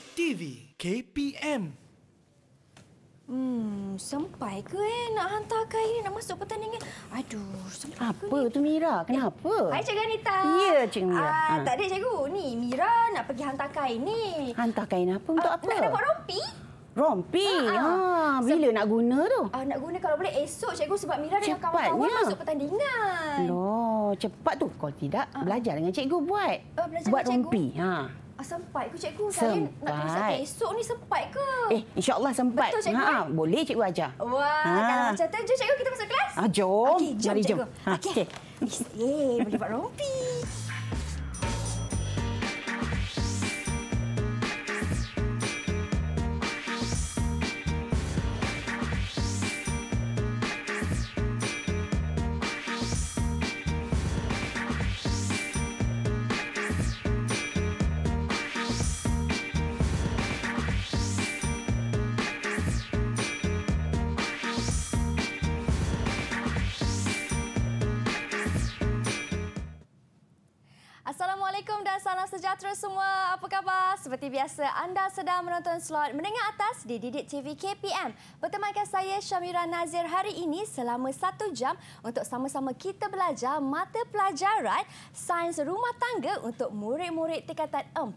TV KPM. Hmm, sampai ke eh nak hantar Kairi nak masuk pertandingan? Aduh, sampai Apa ke tu ni? Mira? Eh, Kenapa? Eh, hai Cik Anita. Ya, Cik Mira. Ah, ha. Tak ada, Cikgu. Ni, Mira nak pergi hantar kain ni. Hantar kain apa? Untuk ah, apa? Nak dapat rompi. Rompi? Ha, bila so, nak guna tu? Ah, nak guna kalau boleh esok, Cikgu. Sebab Mira dengan kawan-kawan masuk pertandingan. Loh, cepat tu. Kalau tidak, ah. belajar dengan Cikgu buat. Uh, buat dengan Cikgu. Rompi. Ha. Ah, sempat ke cikgu? Sempat. Saya nak esok ni sempat ke? Eh, insyaAllah sempat. Betul, cikgu. Ha, eh? boleh cikgu ajar. Wah, ha. dah macam tu. Jom cikgu, kita masuk kelas. Ah, jom. Okey, jom, Mari cikgu. Jom. Ha, Okay. Eh, boleh buat rompi. semasa anda sedang menonton slot Mendengar Atas di Didik TV KPM. Bertemankan saya Syamira Nazir hari ini selama satu jam untuk sama-sama kita belajar mata pelajaran Sains Rumah Tangga untuk murid-murid tingkatan 4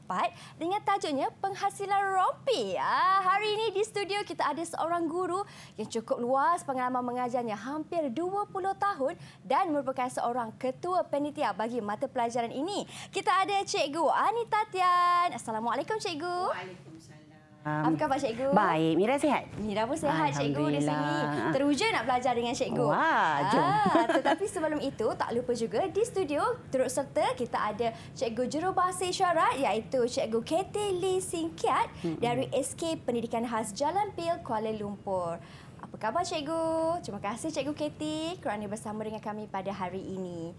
dengan tajuknya Penghasilan Rompi. Ah, hari ini di studio kita ada seorang guru yang cukup luas pengalaman mengajarnya hampir 20 tahun dan merupakan seorang ketua penitia bagi mata pelajaran ini. Kita ada Cikgu Anita Tian. Assalamualaikum Cikgu. Waalaikumsalam. Apa khabar cikgu? Baik, Mira sihat? Mira pun sihat cikgu di sini. Teruja nak belajar dengan cikgu. Wah, ah, jom. Ah, tetapi sebelum itu, tak lupa juga di studio turut serta kita ada cikgu jurubahasa isyarat iaitu cikgu Kete Lee Singkiat hmm. dari SK Pendidikan Khas Jalan Pil, Kuala Lumpur. Apa khabar cikgu? Terima kasih cikgu Kete kerana bersama dengan kami pada hari ini.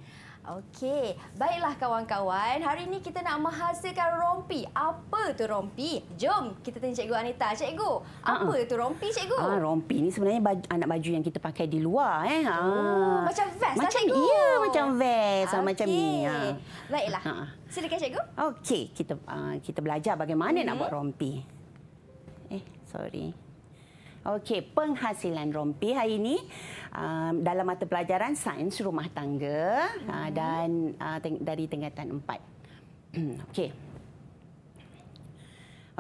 Okey, baiklah kawan-kawan. Hari ini kita nak menghasilkan rompi. Apa tu rompi? Jom kita tanya Cikgu Anita. Cikgu, apa uh -uh. tu rompi, Cikgu? Ah, rompi ni sebenarnya baju, anak baju yang kita pakai di luar. Eh. Ah. Oh, lah, ah. Macam vest macam, lah, Cikgu. Ya, macam vest. Okay. Macam ni. Ah. Baiklah. Ah. Silakan, Cikgu. Okey, kita uh, kita belajar bagaimana hmm. nak mm-hmm. buat rompi. Eh, sorry. Okey, penghasilan rompi hari ini uh, dalam mata pelajaran sains rumah tangga hmm. uh, dan uh, teng- dari tingkatan 4. Okey.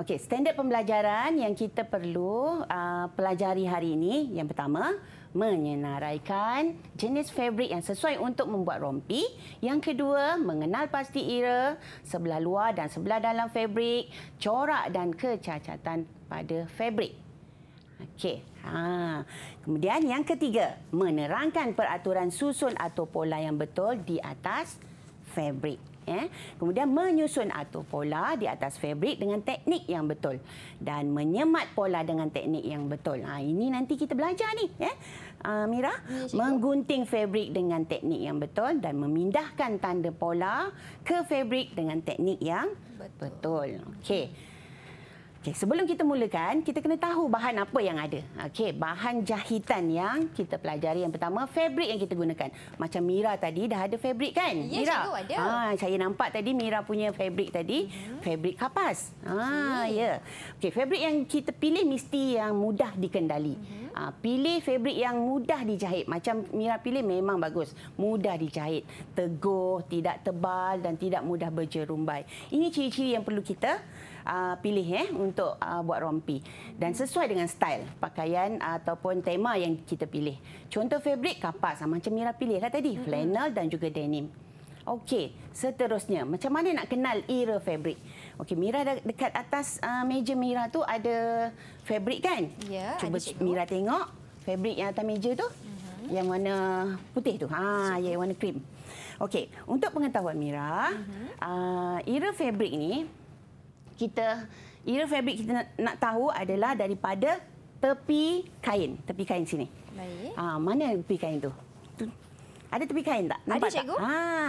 Okey, standard pembelajaran yang kita perlu uh, pelajari hari ini yang pertama menyenaraikan jenis fabrik yang sesuai untuk membuat rompi. Yang kedua, mengenal pasti ira, sebelah luar dan sebelah dalam fabrik, corak dan kecacatan pada fabrik. Okey. Ha. Kemudian yang ketiga, menerangkan peraturan susun atau pola yang betul di atas fabrik. Eh? Ya. Kemudian menyusun atau pola di atas fabrik dengan teknik yang betul. Dan menyemat pola dengan teknik yang betul. Ha, ini nanti kita belajar ni. ya, Uh, Mira, ya, menggunting fabrik dengan teknik yang betul dan memindahkan tanda pola ke fabrik dengan teknik yang betul. betul. Okey. Okey, sebelum kita mulakan, kita kena tahu bahan apa yang ada. Okey, bahan jahitan yang kita pelajari yang pertama, fabrik yang kita gunakan. Macam Mira tadi dah ada fabrik kan? Ya, Mira. Cikgu ada. Ha, saya nampak tadi Mira punya fabrik tadi, hmm. fabric kapas. Ha, okay. ya. Okey, fabrik yang kita pilih mesti yang mudah dikendali. Hmm. Ha, pilih fabrik yang mudah dijahit. Macam Mira pilih memang bagus. Mudah dijahit, teguh, tidak tebal dan tidak mudah berjerumbai. Ini ciri-ciri yang perlu kita uh, pilih eh untuk uh, buat rompi dan sesuai dengan style pakaian uh, ataupun tema yang kita pilih. Contoh fabric kapas macam Mira pilih lah tadi, flannel dan juga denim. Okey, seterusnya macam mana nak kenal era fabric? Okey, Mira dekat atas uh, meja Mira tu ada fabric kan? Ya, Cuba ada Mira tengok fabric yang atas meja tu. Uh-huh. Yang warna putih tu. Ha, ya yang warna krim. Okey, untuk pengetahuan Mira, uh-huh. uh, era fabric ni kita ear fabric kita nak, nak tahu adalah daripada tepi kain. Tepi kain sini. Baik. Ah, mana tepi kain tu? Ada tepi kain tak? Nampak Ada, Cikgu. Tak? Ah,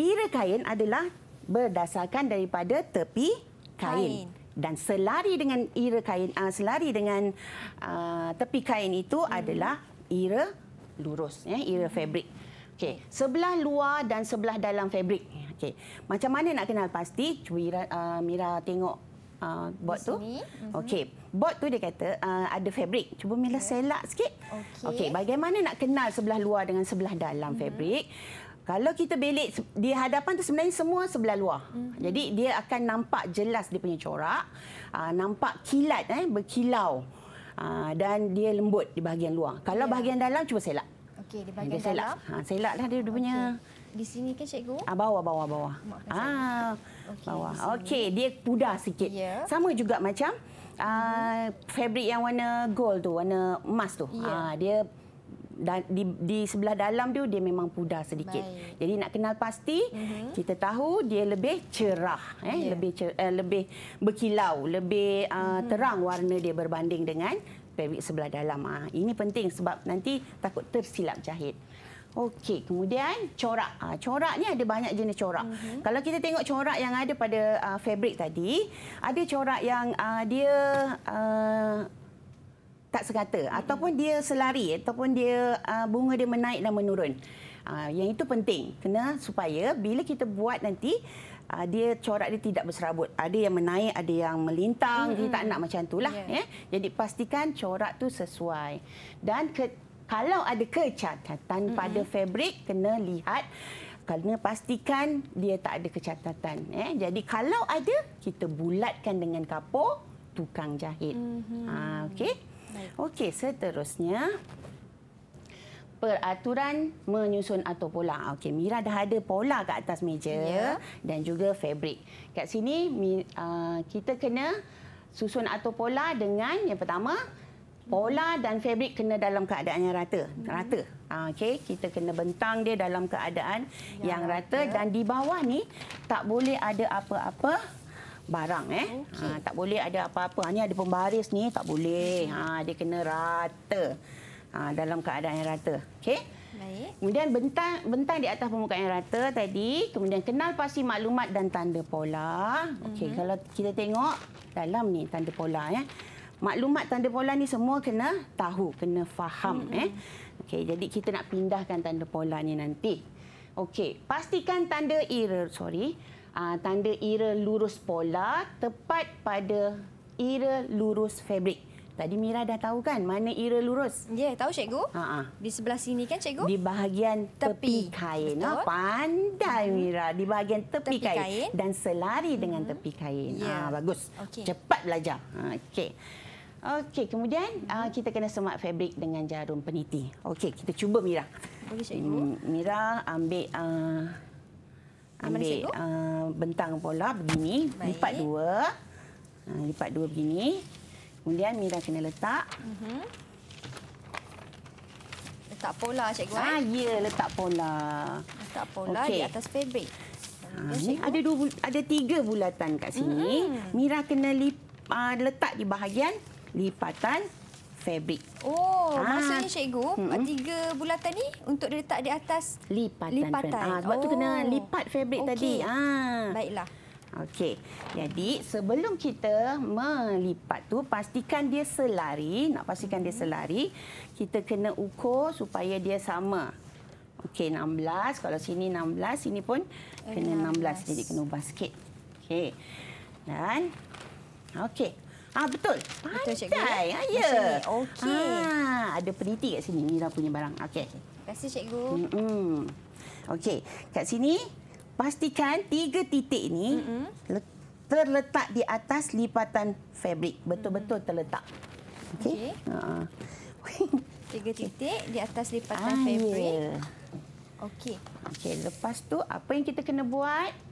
ear kain adalah berdasarkan daripada tepi kain. kain. Dan selari dengan ear kain, ah, selari dengan ah, tepi kain itu hmm. adalah ear lurus. Ya, ear hmm. fabric. Okey, sebelah luar dan sebelah dalam fabrik. Okey. Macam mana nak kenal pasti? Cuira, uh, Mira tengok uh, bot tu. Mhm. Okey. Bot tu dia kata uh, ada fabrik. Cuba Mira selak sikit. Okey. Okey, bagaimana nak kenal sebelah luar dengan sebelah dalam hmm. fabric? Kalau kita belik di hadapan tu sebenarnya semua sebelah luar. Hmm. Jadi dia akan nampak jelas dia punya corak, uh, nampak kilat eh berkilau. Uh, dan dia lembut di bahagian luar. Kalau yeah. bahagian dalam cuba selak. Okey, di bahagian dia dalam. Ha, selak. Ha, selaklah dia, dia punya di sini kan cikgu? Ah bawah bawah bawah. ah okay, bawah. Okey, dia pudar sikit. Yeah. Sama juga macam ah uh, fabric yang warna gold tu, warna emas tu. Yeah. Ah dia di, di sebelah dalam tu dia memang pudar sedikit. Baik. Jadi nak kenal pasti mm -hmm. kita tahu dia lebih cerah, eh? yeah. lebih cer, eh, lebih berkilau, lebih mm -hmm. uh, terang warna dia berbanding dengan fabric sebelah dalam. Ah ini penting sebab nanti takut tersilap jahit. Okey, kemudian corak. Ha, corak ni ada banyak jenis corak. Mm -hmm. Kalau kita tengok corak yang ada pada uh, fabric tadi, ada corak yang uh, dia uh, tak sekata mm -hmm. ataupun dia selari ataupun dia uh, bunga dia menaik dan menurun. Uh, yang itu penting kena supaya bila kita buat nanti uh, dia corak dia tidak berserabut. Ada yang menaik, ada yang melintang, mm -hmm. kita tak mhm. nak macam itulah yeah. ya. Jadi pastikan corak tu sesuai. Dan ke kalau ada kecatatan mm -hmm. pada fabric, kena lihat kena pastikan dia tak ada kecatatan. Eh? Jadi kalau ada, kita bulatkan dengan kapur tukang jahit. Mm -hmm. ha, Okey, okay, seterusnya. Peraturan menyusun atau pola. Okey, Mira dah ada pola kat atas meja yeah. dan juga fabric. Kat sini, uh, kita kena susun atau pola dengan yang pertama, pola dan fabrik kena dalam keadaan yang rata. Hmm. Rata. Ah, okey, Kita kena bentang dia dalam keadaan yang, yang rata. rata. Dan di bawah ni tak boleh ada apa-apa barang eh ah, okay. ha, tak boleh ada apa-apa ah, ni ada pembaris ni tak boleh ha dia kena rata ha, dalam keadaan yang rata okey kemudian bentang bentang di atas permukaan yang rata tadi kemudian kenal pasti maklumat dan tanda pola okey -hmm. kalau kita tengok dalam ni tanda pola eh maklumat tanda pola ni semua kena tahu, kena faham mm-hmm. eh. Okey, jadi kita nak pindahkan tanda pola ni nanti. Okey, pastikan tanda ira, sorry, uh, tanda ira lurus pola tepat pada ira lurus fabrik. Tadi Mira dah tahu kan mana ira lurus? Ya, yeah, tahu cikgu. Ha, ha Di sebelah sini kan cikgu? Di bahagian tepi, tepi kain. Betul. pandai hmm. Mira. Di bahagian tepi, tepi kain. kain. Dan selari hmm. dengan mm-hmm. tepi kain. Yeah. Ha, bagus. Okay. Cepat belajar. Ha, okay. Okey, kemudian uh, kita kena semak fabrik dengan jarum peniti. Okey, kita cuba Mira. Hmm, Mira ambil uh, ambil uh, bentang pola begini, Baik. lipat dua. Uh, lipat dua begini. Kemudian Mira kena letak. Mhm. Letak pola, Cikgu. Eh? Ah, ya, letak pola. Letak pola okay. di atas fabrik. Ha, ya, ada dua, ada tiga bulatan kat sini. Mm -hmm. Mira kena lip, uh, letak di bahagian lipatan fabric. Oh, ha. Ah. maksudnya cikgu, hmm. tiga bulatan ni untuk dia diletak di atas lipatan. lipatan. Ha, sebab oh. tu kena oh, lipat fabric okay. tadi. Ha. Baiklah. Okey. Jadi, sebelum kita melipat tu pastikan dia selari, nak pastikan dia mm-hmm. selari, kita kena ukur supaya dia sama. Okey, 16. Kalau sini 16, sini pun kena 16. Eh, 16. Jadi kena ubah sikit. Okey. Dan okey. Ah betul. Betul cikgu. Hai, ya. Okey. Ah ada peniti kat sini. Mira punya barang. Okey. Kasih cikgu. Hmm. -mm. Okey. Kat sini pastikan tiga titik ni mm -mm. terletak di atas lipatan fabrik. Betul-betul terletak. Okey. Okay. Ah. tiga titik okay. di atas lipatan ah, ya. fabrik. Yeah. Okey. Okey, lepas tu apa yang kita kena buat?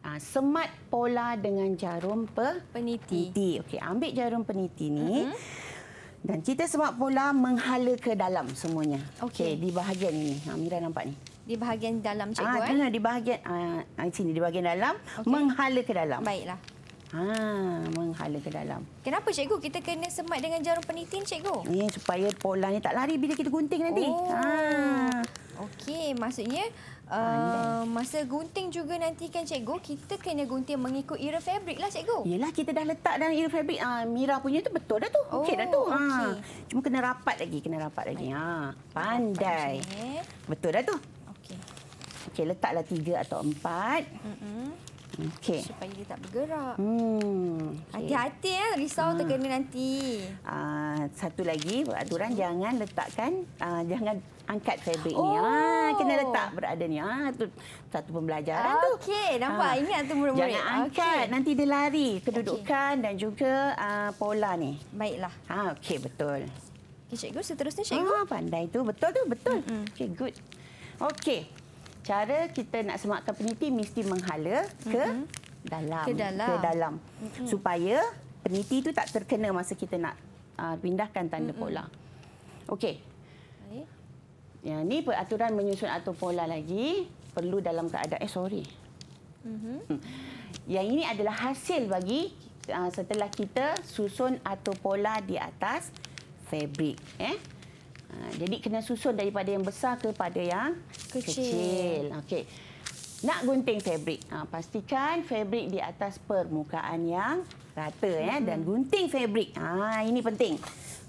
Ha, semat pola dengan jarum pe peniti. peniti. Okey, ambil jarum peniti ni. Uh mm-hmm. -huh. Dan kita semak pola menghala ke dalam semuanya. Okey, okay, di bahagian ini. Ha, ah, Mira nampak ni. Di bahagian dalam cikgu ha, eh. Ah, di bahagian ah uh, sini di bahagian dalam okay. menghala ke dalam. Baiklah. Ha, menghala ke dalam. Kenapa cikgu kita kena semat dengan jarum peniti ni cikgu? Ni supaya pola ni tak lari bila kita gunting nanti. Oh. Ha. Okey, maksudnya Uh, masa gunting juga nanti kan cikgu kita kena gunting mengikut ira fabric lah cikgu. Yalah kita dah letak dalam ira fabric. Ah uh, Mira punya tu betul dah tu. Oh, Okey dah tu. Oh, ah, okay. Ha. Cuma kena rapat lagi, kena rapat lagi. Ha. Pandai. Betul dah tu. Okey. Okey letaklah tiga atau empat. Mm -mm sini. Hmm. Okay. Supaya dia tak bergerak. Hmm. Hati-hati ya, risau hmm. terkena nanti. Uh, satu lagi, aturan jangan letakkan, uh, jangan angkat fabric oh. ni. Ah, ha, kena letak berada ni. Ha, tu satu pembelajaran okay. tu. Okey, nampak. Ha. Ingat tu murid-murid. Jangan angkat, nanti dia lari. Kedudukan okay. dan juga uh, pola ni. Baiklah. Ha, Okey, betul. Okey, cikgu, seterusnya cikgu. Ha, pandai tu, betul tu, betul. Mm -hmm. Okey, good. Okey, cara kita nak semakkan peniti mesti menghala ke mm -hmm. dalam ke dalam, ke dalam. Mm -hmm. supaya peniti itu tak terkena masa kita nak uh, pindahkan tanda mm -hmm. pola. Okey. Ya, ni peraturan menyusun atur pola lagi perlu dalam keadaan eh sorry. Mm -hmm. Yang ini adalah hasil bagi uh, setelah kita susun atur pola di atas fabric eh. Ha, jadi kena susun daripada yang besar kepada yang kecil. kecil. Okey. Nak gunting fabrik. Ha, pastikan fabrik di atas permukaan yang rata ya hmm. dan gunting fabrik. Ha, ini penting.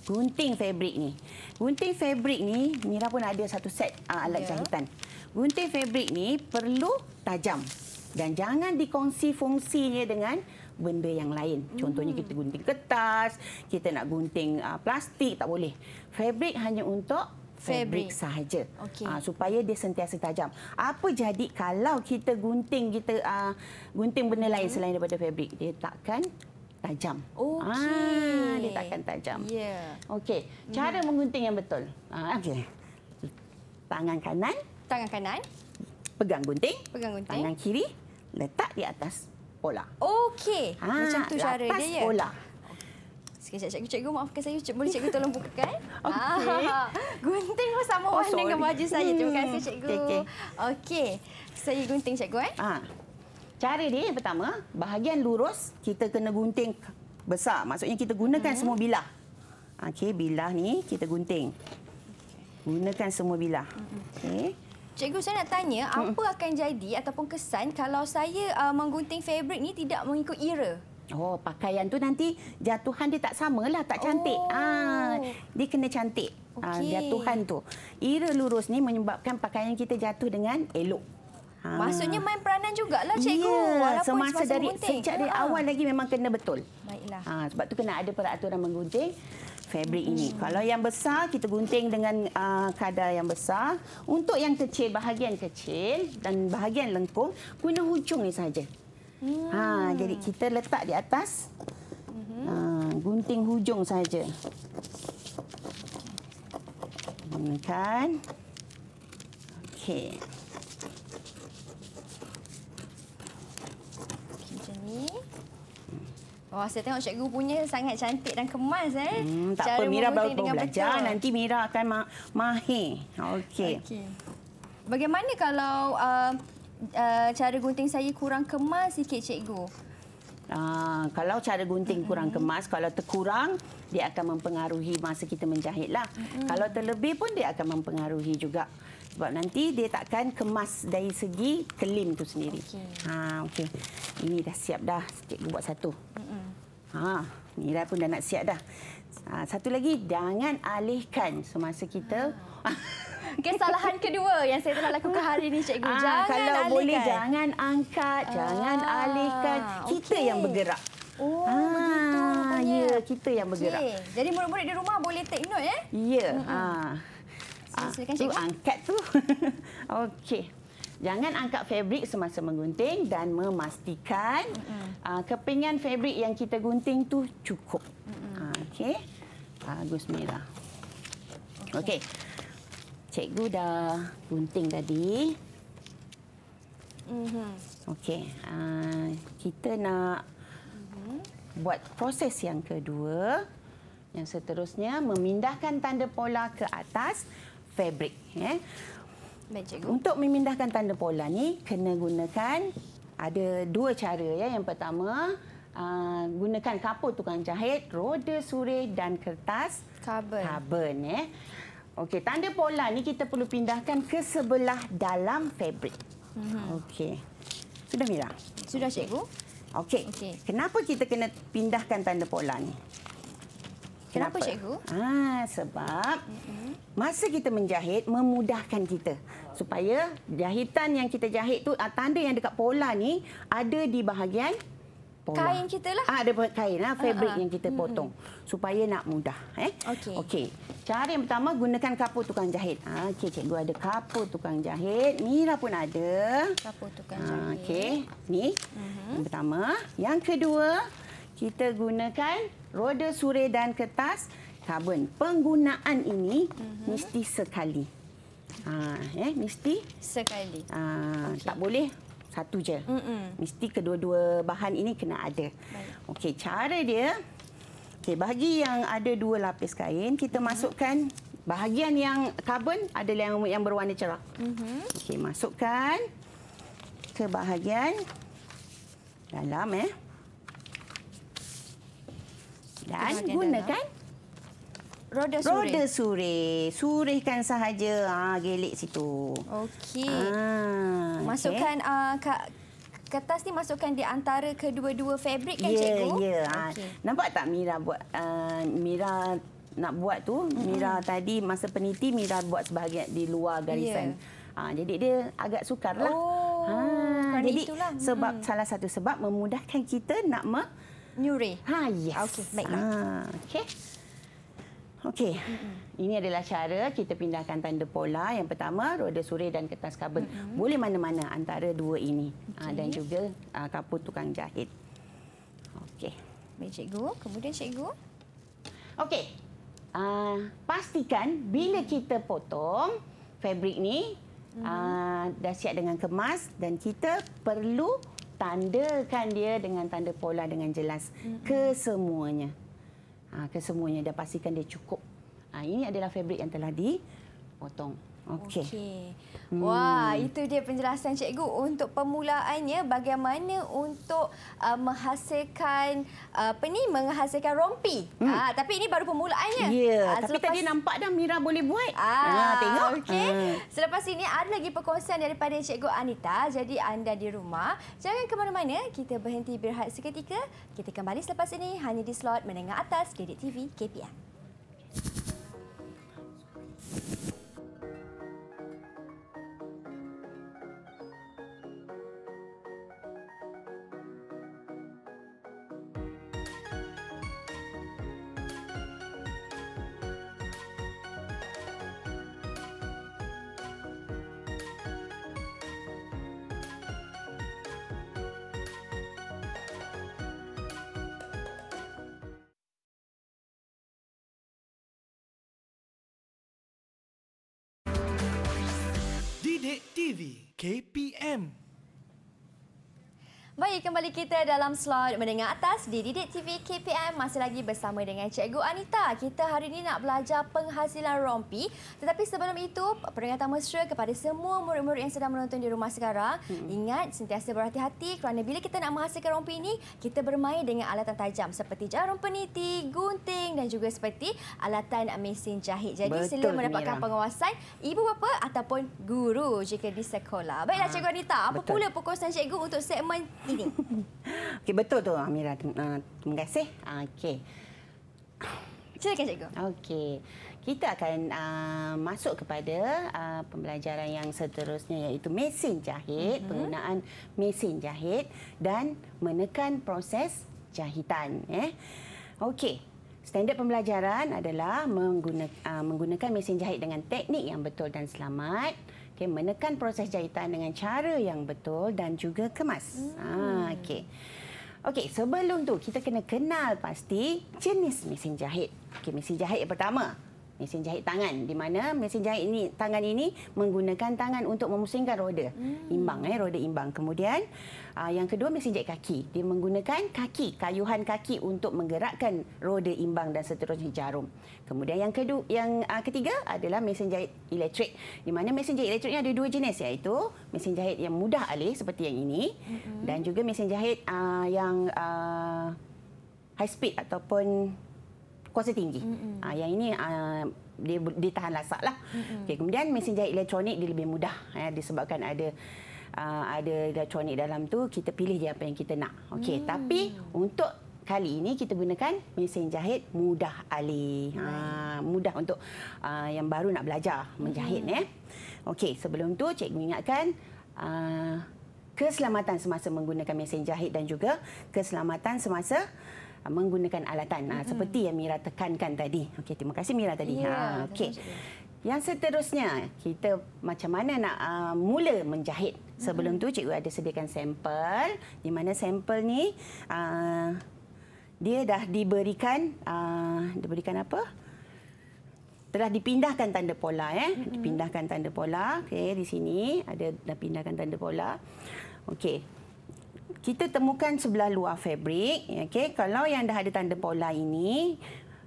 Gunting fabrik ni. Gunting fabrik ni Mira pun ada satu set ha, alat yeah. jahitan. Gunting fabrik ni perlu tajam. Dan jangan dikongsi fungsinya dengan benda yang lain. Contohnya kita gunting kertas, kita nak gunting uh, plastik tak boleh. Fabric hanya untuk fabric sahaja. Okay. Uh, ah, supaya dia sentiasa tajam. Apa jadi kalau kita gunting kita uh, gunting benda lain okay. selain daripada fabric, dia takkan tajam. Okey. Ah, dia takkan tajam. Ya. Yeah. Okey. Mhm. Cara yeah. menggunting yang betul. Ah, okey. Tangan kanan, tangan kanan pegang gunting, pegang gunting. Tangan kiri letak di atas Pola. Okey. Ha, Macam tu cara dia. Lepas ya? sekolah. Sekejap, cikgu, cikgu maafkan saya. Cikgu, boleh cikgu tolong bukakan? Okey. Ah, gunting pun sama oh, warna sorry. dengan baju saya. Terima kasih, hmm. cikgu. Okey. Okay. Saya gunting, cikgu. Eh? Ha. Cara dia yang pertama, bahagian lurus kita kena gunting besar. Maksudnya kita gunakan hmm. semua bilah. Okey, bilah ni kita gunting. Gunakan semua bilah. Hmm, hmm. Okey. Cikgu saya nak tanya hmm. apa akan jadi ataupun kesan kalau saya uh, menggunting fabric ni tidak mengikut era? Oh, pakaian tu nanti jatuhan dia tak sama lah, tak cantik. Ah, oh. dia kena cantik. Ah, jatuhan tu. Era lurus ni menyebabkan pakaian kita jatuh dengan elok. Ha. Maksudnya main peranan jugalah ya, cikgu. Ya, Walaupun semasa dari gunting. sejak dari ah. awal lagi memang kena betul. Baiklah. Ha, sebab tu kena ada peraturan menggunting fabric ini. Hmm. Kalau yang besar kita gunting dengan uh, kadar yang besar. Untuk yang kecil bahagian kecil dan bahagian lengkung guna hujung ni saja. Hmm. Ha, jadi kita letak di atas. Hmm. Ha, gunting hujung saja. Hmm, kan? Okey. Okey, Wah, saya tengok cikgu punya sangat cantik dan kemas eh. Hmm, tak Cara apa Mira baru belajar. Betul. Nanti Mira akan ma mahir. Okey. Okey. Bagaimana kalau uh, Uh, cara gunting saya kurang kemas sikit cikgu. Uh, kalau cara gunting mm -hmm. kurang kemas, kalau terkurang dia akan mempengaruhi masa kita menjahitlah. Mm -hmm. Kalau terlebih pun dia akan mempengaruhi juga sebab nanti dia takkan kemas dari segi kelim tu sendiri. Okay. Ha okey. Ini dah siap dah. Cikgu buat satu. Ha, ni dah pun dah nak siap dah. Ha, satu lagi jangan alihkan semasa kita ah. kesalahan kedua yang saya telah lakukan hari ini cikgu. Ha, jangan kalau alihkan. boleh jangan angkat, jangan ah, alihkan. Kita okay. yang bergerak. Oh, ha, begitu. Ya, kita yang bergerak. Okay. Jadi murid-murid di rumah boleh take note eh? Ya. Ha. Silakan cikgu. Tu angkat tu. Okey. Jangan angkat fabrik semasa menggunting dan memastikan mm -hmm. kepingan fabrik yang kita gunting tu cukup. Mm -hmm. Okey. Bagus merah. Okey. Okay. Cikgu dah gunting tadi. Mm-hmm. Okey. Ah, kita nak mm-hmm. buat proses yang kedua. Yang seterusnya, memindahkan tanda pola ke atas fabric. Eh. Baik, Untuk memindahkan tanda pola ni kena gunakan ada dua cara ya. Yang pertama aa, ah, gunakan kapur tukang jahit, roda suri dan kertas karbon. Karbon ya. Okey, tanda pola ni kita perlu pindahkan ke sebelah dalam fabric. Mm -hmm. Okey. Sudah Mira? Sudah cikgu. Okey. Okay. Kenapa kita kena pindahkan tanda pola ni? Kenapa, Kenapa cikgu? Ha, sebab masa kita menjahit memudahkan kita supaya jahitan yang kita jahit tu ah, tanda yang dekat pola ni ada di bahagian pola. kain kita lah. Ah, ada ha, kain lah, fabric uh-huh. yang kita potong uh-huh. supaya nak mudah. Eh? Okey. Okay. Cara yang pertama gunakan kapur tukang jahit. Ha, Okey, cikgu ada kapur tukang jahit. Mira pun ada. Kapur tukang jahit. Ha, Okey, ni uh-huh. yang pertama. Yang kedua kita gunakan roda surai dan kertas karbon. Penggunaan ini mm-hmm. mesti sekali. Ha, eh, mesti sekali. Ha, okay. Tak boleh satu je. Mm-mm. Mesti kedua-dua bahan ini kena ada. Okey, cara dia. Okey, bagi yang ada dua lapis kain, kita mm-hmm. masukkan bahagian yang karbon adalah yang yang berwarna cerah. Mm-hmm. Okey, masukkan ke bahagian dalam eh dan gunakan roda surih. Roda surih. Surihkan sahaja. Ah ha, gelik situ. Okey. Ha, masukkan a okay. uh, kertas ni masukkan di antara kedua-dua fabrik kan yeah, cikgu? Ya, yeah. okay. Nampak tak Mira buat uh, Mira nak buat tu, Mira mm-hmm. tadi masa peniti Mira buat sebahagian di luar garisan. Yeah. Ya. Ha, jadi dia agak sukarlah. Oh, ha, jadi itulah. sebab mm-hmm. salah satu sebab memudahkan kita nak me- Nuri. Ha, yes. Ah, okey, baiklah. Ha, okey. Okey. Mm-hmm. Ini adalah cara kita pindahkan tanda pola. Yang pertama, roda suri dan kertas karbon. Mm-hmm. Boleh mana-mana antara dua ini. Ah, okay. Ha, dan juga ha, kapur tukang jahit. Okey. Baik, cikgu. Kemudian cikgu. Okey. Ha, pastikan bila mm-hmm. kita potong fabrik ni mm dah siap dengan kemas dan kita perlu tandakan dia dengan tanda pola dengan jelas kesemuanya. Ha, kesemuanya Dah pastikan dia cukup. Ha, ini adalah fabric yang telah dipotong. Okey. Okay. Hmm. Wah, itu dia penjelasan cikgu untuk permulaannya bagaimana untuk uh, menghasilkan uh, apa ni menghasilkan rompi. Hmm. Uh, tapi ini baru permulaannya. Ya, yeah, uh, tapi tadi nampak dah Mira boleh buat. Ah, uh, tengok. Okey. Uh. Selepas ini ada lagi perkongsian daripada cikgu Anita. Jadi anda di rumah jangan ke mana-mana. Kita berhenti berehat seketika. Kita kembali selepas ini hanya di slot menengah atas Dedik TV KPM. Thank you. TV KPM Baik, kembali kita dalam slot mendengar atas di Didik TV KPM. Masih lagi bersama dengan Cikgu Anita. Kita hari ini nak belajar penghasilan rompi. Tetapi sebelum itu, peringatan mesra kepada semua murid-murid yang sedang menonton di rumah sekarang. Hmm. Ingat, sentiasa berhati-hati kerana bila kita nak menghasilkan rompi ini, kita bermain dengan alatan tajam seperti jarum peniti, gunting dan juga seperti alatan mesin jahit. Jadi sila mendapatkan Mira. penguasaan ibu bapa ataupun guru jika di sekolah. Baiklah, ha, Cikgu Anita. Apa betul. pula perkongsian Cikgu untuk segmen ini. Okey betul tu Amira. Ah, terima kasih. Okey. Silakan cikgu. Okey. Kita akan uh, masuk kepada uh, pembelajaran yang seterusnya iaitu mesin jahit, uh mhm. -huh. penggunaan mesin jahit dan menekan proses jahitan eh. Okey. Standard pembelajaran adalah menggunakan, uh, menggunakan mesin jahit dengan teknik yang betul dan selamat okay, menekan proses jahitan dengan cara yang betul dan juga kemas. Ah, hmm. Ah, okay. Okey, sebelum tu kita kena kenal pasti jenis mesin jahit. Okey, mesin jahit yang pertama, mesin jahit tangan di mana mesin jahit ini tangan ini menggunakan tangan untuk memusingkan roda hmm. imbang eh roda imbang kemudian aa, ah, yang kedua mesin jahit kaki dia menggunakan kaki kayuhan kaki untuk menggerakkan roda imbang dan seterusnya jarum kemudian yang kedua yang aa, ah, ketiga adalah mesin jahit elektrik di mana mesin jahit elektrik ini ada dua jenis iaitu mesin jahit yang mudah alih seperti yang ini hmm. dan juga mesin jahit aa, ah, yang aa, high speed ataupun kuasa tinggi. Mm-hmm. Uh, yang ini uh, dia, dia tahan lasak lah. Mm-hmm. Okay, kemudian mesin jahit elektronik dia lebih mudah ya, disebabkan ada uh, ada elektronik dalam tu kita pilih je apa yang kita nak. Okay mm-hmm. tapi untuk kali ini kita gunakan mesin jahit mudah alih. Mm-hmm. Ha, mudah untuk uh, yang baru nak belajar menjahit mm-hmm. ya. Okey, sebelum tu cikgu ingatkan uh, keselamatan semasa menggunakan mesin jahit dan juga keselamatan semasa Ah, menggunakan alatan mm-hmm. seperti yang Mira tekankan tadi. Okey, terima kasih Mira tadi. Yeah, ya, ha, okey. Yang seterusnya, kita macam mana nak uh, mula menjahit? Sebelum mm-hmm. tu cikgu ada sediakan sampel di mana sampel ni uh, dia dah diberikan uh, diberikan apa? telah dipindahkan tanda pola eh mm-hmm. dipindahkan tanda pola okey di sini ada dah pindahkan tanda pola okey kita temukan sebelah luar fabrik okey kalau yang dah ada tanda pola ini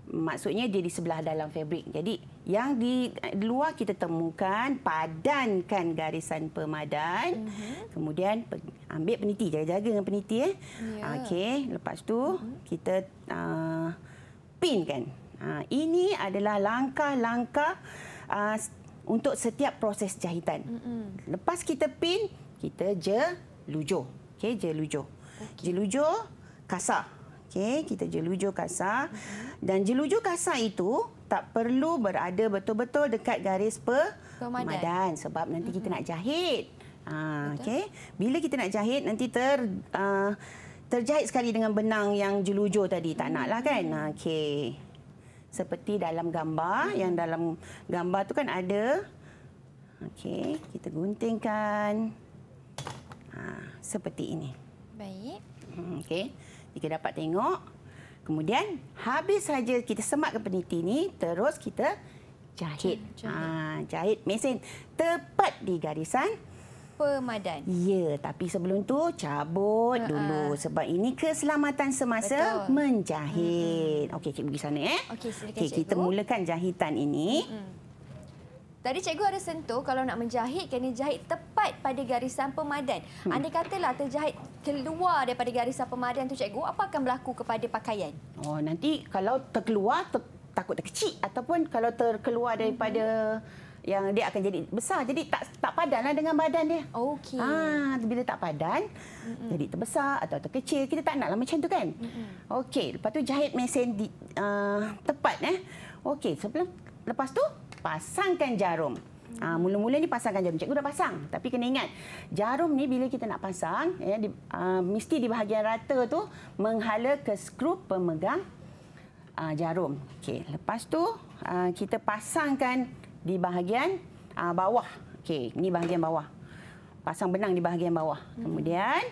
maksudnya dia di sebelah dalam fabrik jadi yang di luar kita temukan padankan garisan pemadan mm-hmm. kemudian ambil peniti jaga-jaga dengan peniti eh yeah. okey lepas tu mm-hmm. kita uh, ah, pin kan uh, ah, ini adalah langkah-langkah uh, untuk setiap proses jahitan mm-hmm. lepas kita pin kita je lujur okey je lujo. Okay. Jelujo kasar. Okey, kita jelujo kasar. Mm-hmm. Dan jelujo kasar itu tak perlu berada betul-betul dekat garis pemadan sebab nanti kita mm-hmm. nak jahit. Ha, okey. Bila kita nak jahit nanti ter uh, terjahit sekali dengan benang yang jelujo tadi. Tak naklah kan? Mm-hmm. Okey. Seperti dalam gambar yang dalam gambar tu kan ada Okey, kita guntingkan. Ha, seperti ini. Baik. Hmm, okey. Jika dapat tengok. Kemudian habis saja kita sematkan peniti ini, terus kita jahit. Jahit. Ha, jahit mesin. Tepat di garisan. Pemadan. Ya, tapi sebelum tu cabut uh -uh. dulu. Ha. Sebab ini keselamatan semasa Betul. menjahit. Hmm. Okey, cikgu pergi sana. Eh? Okey, okay, Kita mulakan jahitan ini. Hmm. Tadi cikgu ada sentuh kalau nak menjahit kena jahit tepat pada garisan pemadan. Hmm. Anda katalah terjahit keluar daripada garisan pemadan tu cikgu, apa akan berlaku kepada pakaian? Oh, nanti kalau terkeluar ter takut terkecil ataupun kalau terkeluar daripada hmm. yang dia akan jadi besar. Jadi tak tak padanlah dengan badan dia. Okey. Ah, bila tak padan hmm. jadi terbesar atau terkecil, kita tak naklah macam tu kan? Hmm. Okey, lepas tu jahit mesin di, uh, tepat eh. Okey, sebelum lepas tu pasangkan jarum. Ah, mula-mula ni pasangkan jarum. Cikgu dah pasang. Tapi kena ingat, jarum ni bila kita nak pasang, ya, di, uh, mesti di bahagian rata tu menghala ke skru pemegang uh, jarum. Okey, lepas tu uh, kita pasangkan di bahagian uh, bawah. Okey, Ini bahagian bawah. Pasang benang di bahagian bawah. Hmm. Kemudian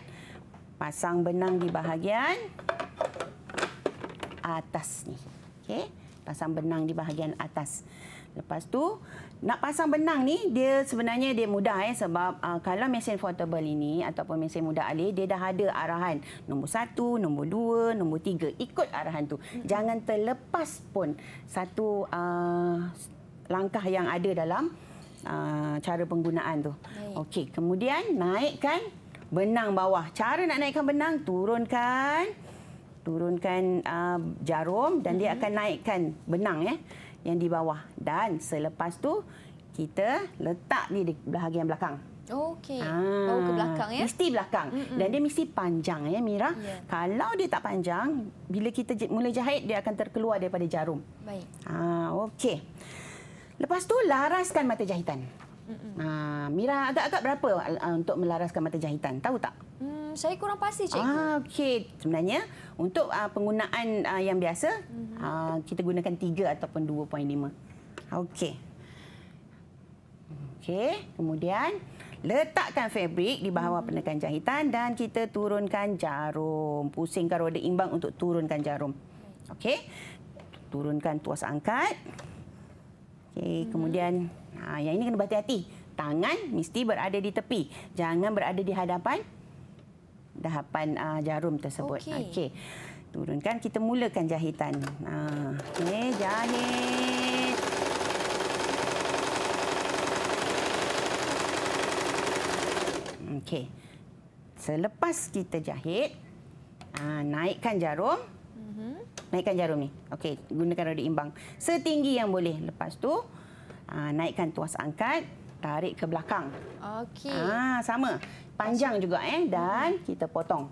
pasang benang di bahagian atas ni. Okey, pasang benang di bahagian atas. Lepas tu nak pasang benang ni dia sebenarnya dia mudah eh sebab uh, kalau mesin portable ini ataupun mesin mudah alih dia dah ada arahan nombor satu, nombor dua, nombor tiga. Ikut arahan tu. Hmm. Jangan terlepas pun satu uh, langkah yang ada dalam uh, cara penggunaan tu. Okey, kemudian naikkan benang bawah. Cara nak naikkan benang, turunkan turunkan uh, jarum dan hmm. dia akan naikkan benang ya. Eh yang di bawah dan selepas tu kita letak ni di bahagian belakang. Okey. Ah, Bawa ke belakang ya. Mesti belakang. Mm -mm. Dan dia mesti panjang ya Mira. Yeah. Kalau dia tak panjang, bila kita mula jahit dia akan terkeluar daripada jarum. Baik. Ah, okey. Lepas tu laraskan mata jahitan. Mm -mm. Ah, Mira agak-agak berapa ah, untuk melaraskan mata jahitan? Tahu tak? Mm saya kurang pasti cikgu. Ah okey sebenarnya untuk uh, penggunaan uh, yang biasa mm -hmm. uh, kita gunakan 3 ataupun 2.5. Okey. Okey, kemudian letakkan fabrik di bawah -hmm. penekan jahitan dan kita turunkan jarum. Pusingkan roda imbang untuk turunkan jarum. Okey. Turunkan tuas angkat. Okey, -hmm. kemudian ah yang ini kena berhati-hati. Tangan mesti berada di tepi. Jangan berada di hadapan dahapan uh, jarum tersebut. Okey. Okay. Turunkan kita mulakan jahitan. Ha. Okey, jahit. Okey. Selepas kita jahit, uh, naikkan jarum. Mhm. Naikkan jarum ni. Okey, gunakan roda imbang setinggi yang boleh. Lepas tu, naikkan tuas angkat tarik ke belakang. Okey. Ah sama. Panjang juga eh hmm. dan kita potong.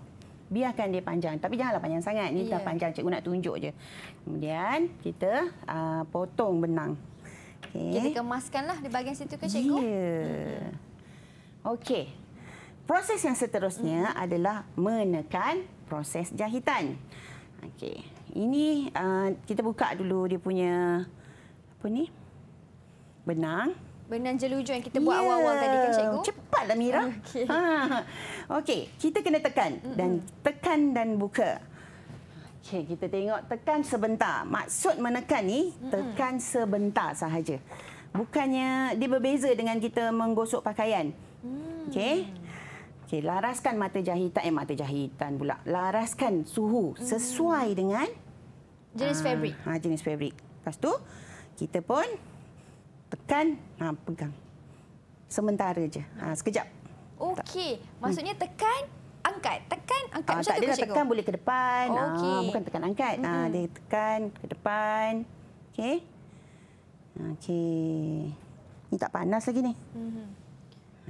Biarkan dia panjang tapi janganlah panjang sangat. ini yeah. dah panjang cikgu nak tunjuk je. Kemudian kita uh, potong benang. Okey. Kita kemaskanlah di bahagian situ ke cikgu? Ya. Yeah. Hmm. Okey. Proses yang seterusnya mm -hmm. adalah menekan proses jahitan. Okey. Ini uh, kita buka dulu dia punya apa ni? Benang. Benang jelujur yang kita yeah. buat ya. awal-awal tadi kan cikgu. Cepatlah Mira. Okey. Ha. ha. Okey, kita kena tekan mm -mm. dan tekan dan buka. Okey, kita tengok tekan sebentar. Maksud menekan ni tekan sebentar sahaja. Bukannya dia berbeza dengan kita menggosok pakaian. Hmm. Okey. Okey, laraskan mata jahitan eh mata jahitan pula. Laraskan suhu sesuai dengan jenis ah, fabric. Ha, jenis fabric. Lepas tu kita pun tekan, ha, pegang. Sementara je. Ha, sekejap. Okey. Hmm. Maksudnya tekan, angkat. Tekan, angkat. Ha, tak adalah tekan cikgu. boleh ke depan. Ah, okay. Ha, bukan tekan, angkat. Ha, dia tekan ke depan. Okey. Okey. Ini tak panas lagi ni. Mm-hmm.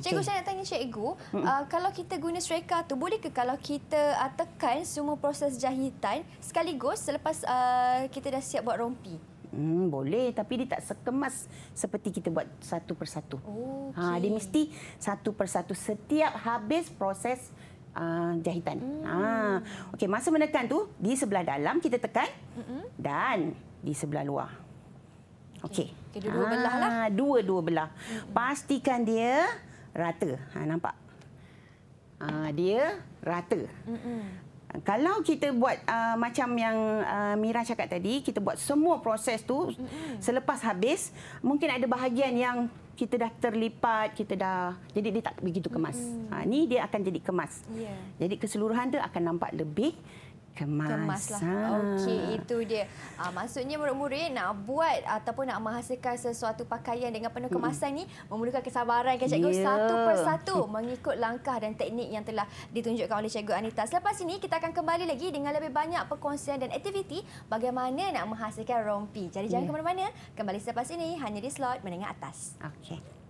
Cikgu, okay. saya nak tanya Cikgu. Uh, kalau kita guna streka tu boleh ke kalau kita uh, tekan semua proses jahitan sekaligus selepas uh, kita dah siap buat rompi? hmm, boleh tapi dia tak sekemas seperti kita buat satu persatu. Okay. Oh, ha dia mesti satu persatu setiap habis proses uh, jahitan. Hmm. Ha okey masa menekan tu di sebelah dalam kita tekan hmm. dan di sebelah luar. Okey. Okay. Kedua-dua ah, belah lah. Dua-dua belah. Hmm. Pastikan dia rata. Ha nampak. Ha dia rata. Hmm kalau kita buat uh, macam yang uh, Mira cakap tadi, kita buat semua proses tu mm-hmm. selepas habis, mungkin ada bahagian yang kita dah terlipat, kita dah jadi dia tak begitu kemas. Mm-hmm. Ha ni dia akan jadi kemas. Yeah. Jadi keseluruhan tu akan nampak lebih kemasan. Lah. Okey, itu dia. Uh, maksudnya murid-murid nak buat ataupun nak menghasilkan sesuatu pakaian dengan penuh kemasan ini hmm. memerlukan kesabaran kan cikgu? Yeah. Satu persatu mengikut langkah dan teknik yang telah ditunjukkan oleh cikgu Anita. Selepas ini, kita akan kembali lagi dengan lebih banyak perkongsian dan aktiviti bagaimana nak menghasilkan rompi. Jadi jangan yeah. ke mana-mana. Kembali selepas ini, hanya di slot menengah atas. Okey.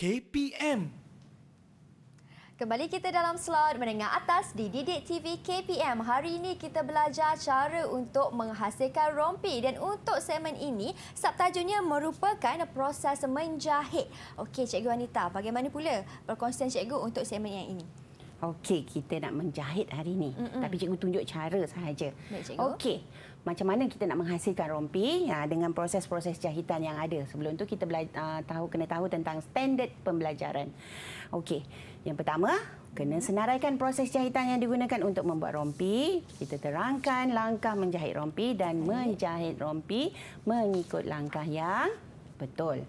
KPM. Kembali kita dalam slot menengah atas di Didik TV KPM. Hari ini kita belajar cara untuk menghasilkan rompi dan untuk semen ini subtajuknya merupakan proses menjahit. Okey Cikgu Anita, bagaimana pula perkongsian Cikgu untuk semen yang ini? Okey, kita nak menjahit hari ini. Mm -mm. Tapi Cikgu tunjuk cara sahaja. Okey macam mana kita nak menghasilkan rompi ya, dengan proses-proses jahitan yang ada. Sebelum tu kita bela- uh, tahu kena tahu tentang standard pembelajaran. Okey, yang pertama kena senaraikan proses jahitan yang digunakan untuk membuat rompi. Kita terangkan langkah menjahit rompi dan menjahit rompi mengikut langkah yang betul.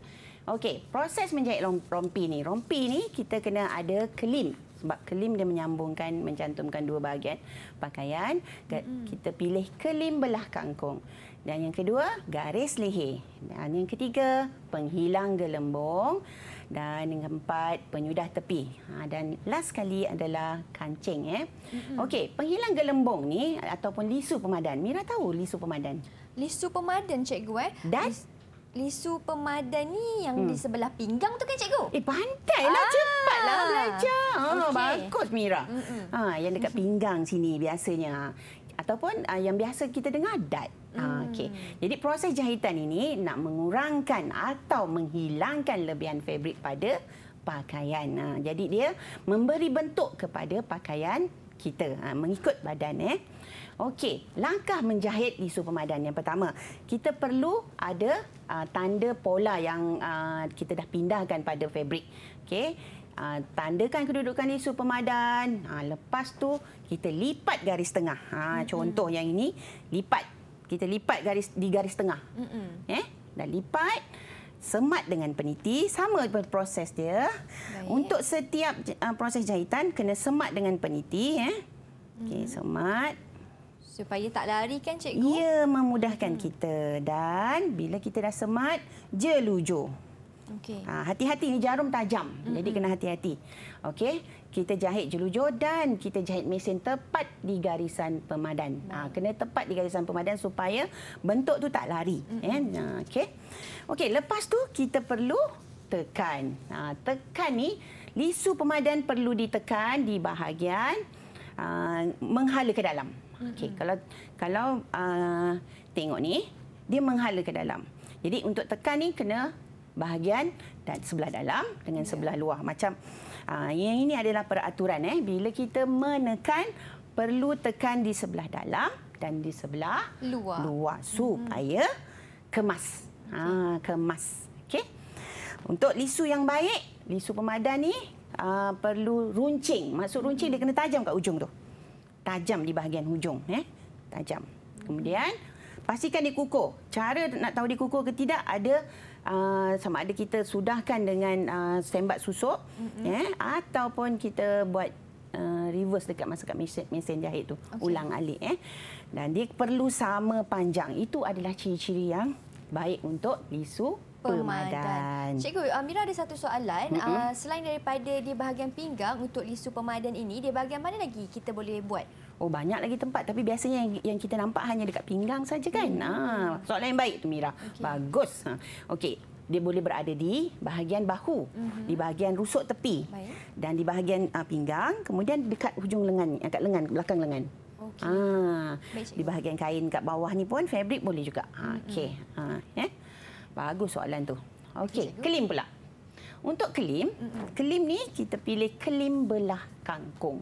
Okey, proses menjahit rompi ni, rompi ni kita kena ada klim sebab kelim dia menyambungkan mencantumkan dua bahagian pakaian mm -hmm. kita pilih kelim belah kangkung dan yang kedua garis leher dan yang ketiga penghilang gelembung dan yang keempat penyudah tepi ha, dan last sekali adalah kancing eh mm -hmm. okey penghilang gelembung ni ataupun lisu pemadan mira tahu lisu pemadan lisu pemadan cikgu eh dan lisu pemadan ni yang hmm. di sebelah pinggang tu kan cikgu? Eh pandailah ah. cepatlah belajar. Ha ah, okay. bagus Mira. Mm -mm. Ha yang dekat pinggang sini biasanya ataupun uh, yang biasa kita dengar dat. Ah, ha mm. okay. Jadi proses jahitan ini nak mengurangkan atau menghilangkan lebihan fabrik pada pakaian. Ha, jadi dia memberi bentuk kepada pakaian kita ha, mengikut badan eh. Okey, langkah menjahit di pemadan yang pertama, kita perlu ada uh, tanda pola yang uh, kita dah pindahkan pada fabrik. Okey. Uh, tandakan kedudukan isu pemadan. Uh, ah, lepas tu kita lipat garis tengah. Ha, mm -hmm. contoh yang ini lipat. Kita lipat garis di garis tengah. Mm -hmm. Eh, dah lipat. Semat dengan peniti sama proses dia. Baik. Untuk setiap uh, proses jahitan kena semat dengan peniti. Eh, okey mm -hmm. semat. Supaya tak lari kan cikgu? Ya, memudahkan hmm. kita. Dan bila kita dah semat, jelujo. Ha, hati-hati, okay. jarum tajam. Mm -hmm. Jadi kena hati-hati. Okey, Kita jahit jelujo dan kita jahit mesin tepat di garisan pemadan. Ha, kena tepat di garisan pemadan supaya bentuk tu tak lari. Mm -hmm. ha, Okey, okay, Lepas tu kita perlu tekan. Ha, tekan ni, lisu pemadan perlu ditekan di bahagian ha, menghala ke dalam. Okey, hmm. kalau kalau uh, tengok ni, dia menghala ke dalam. Jadi untuk tekan ni kena bahagian dan sebelah dalam dengan ya. sebelah luar. Macam uh, yang ini adalah peraturan eh bila kita menekan perlu tekan di sebelah dalam dan di sebelah luar. luar supaya hmm. kemas. Ah, okay. Ha, kemas. Okay, Untuk lisu yang baik, lisu pemadan ni uh, perlu runcing. Maksud runcing dia hmm. kena tajam kat ujung tu tajam di bahagian hujung. Eh? Tajam. Kemudian, pastikan dikukuh. Cara nak tahu dikukuh ke tidak, ada uh, sama ada kita sudahkan dengan uh, sembat susuk mm-hmm. eh, ataupun kita buat Uh, reverse dekat masa kat mesin, mesin jahit tu okay. ulang alik eh dan dia perlu sama panjang itu adalah ciri-ciri yang baik untuk lisu pemadan. Cikgu, Amira uh, ada satu soalan. Mm -hmm. Selain daripada di bahagian pinggang untuk lisu pemadan ini, di bahagian mana lagi kita boleh buat? Oh banyak lagi tempat tapi biasanya yang, yang kita nampak hanya dekat pinggang saja kan. Hmm. Ah, soalan yang baik tu Mira. Okay. Bagus. Ha. Okey, dia boleh berada di bahagian bahu, mm -hmm. di bahagian rusuk tepi baik. dan di bahagian uh, pinggang, kemudian dekat hujung lengan, dekat lengan belakang lengan. Okay. Ah, baik, di bahagian kain kat bawah ni pun fabric boleh juga. Ha, okey. Ha, eh. Bagus soalan tu. Okey, kelim pula. Untuk kelim, kelim ni kita pilih kelim belah kangkung.